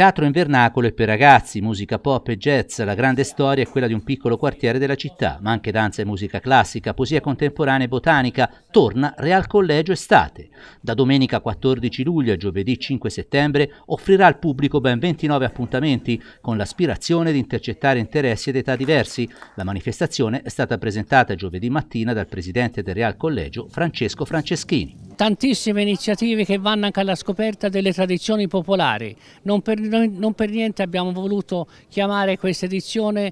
Teatro in vernacolo e per ragazzi, musica pop e jazz, la grande storia è quella di un piccolo quartiere della città, ma anche danza e musica classica, poesia contemporanea e botanica, torna Real Collegio Estate. Da domenica 14 luglio a giovedì 5 settembre offrirà al pubblico ben 29 appuntamenti con l'aspirazione di intercettare interessi ed età diversi. La manifestazione è stata presentata giovedì mattina dal presidente del Real Collegio Francesco Franceschini tantissime iniziative che vanno anche alla scoperta delle tradizioni popolari. Non per, non per niente abbiamo voluto chiamare questa edizione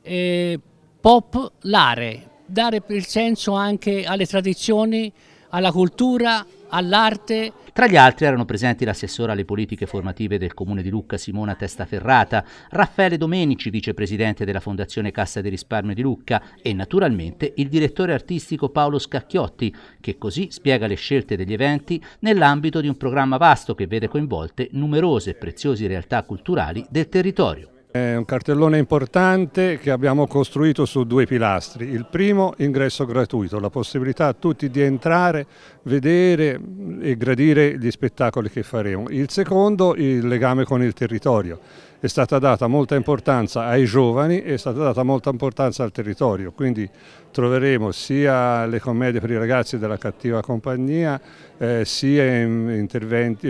eh, Pop Lare, dare il senso anche alle tradizioni, alla cultura, all'arte. Tra gli altri erano presenti l'assessore alle politiche formative del Comune di Lucca Simona Testaferrata, Raffaele Domenici, vicepresidente della Fondazione Cassa di Risparmio di Lucca e naturalmente il direttore artistico Paolo Scacchiotti, che così spiega le scelte degli eventi nell'ambito di un programma vasto che vede coinvolte numerose e preziose realtà culturali del territorio. È un cartellone importante che abbiamo costruito su due pilastri. Il primo, ingresso gratuito, la possibilità a tutti di entrare, vedere e gradire gli spettacoli che faremo. Il secondo, il legame con il territorio è stata data molta importanza ai giovani e è stata data molta importanza al territorio, quindi troveremo sia le commedie per i ragazzi della cattiva compagnia, eh, sia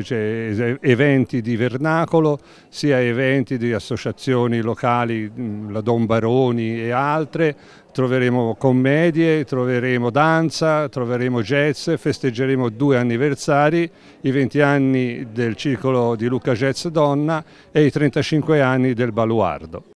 cioè, eventi di vernacolo, sia eventi di associazioni locali, la Don Baroni e altre, troveremo commedie, troveremo danza, troveremo jazz, festeggeremo due anniversari, i 20 anni del circolo di Luca Jazz Donna e i 35 5 anni del baluardo.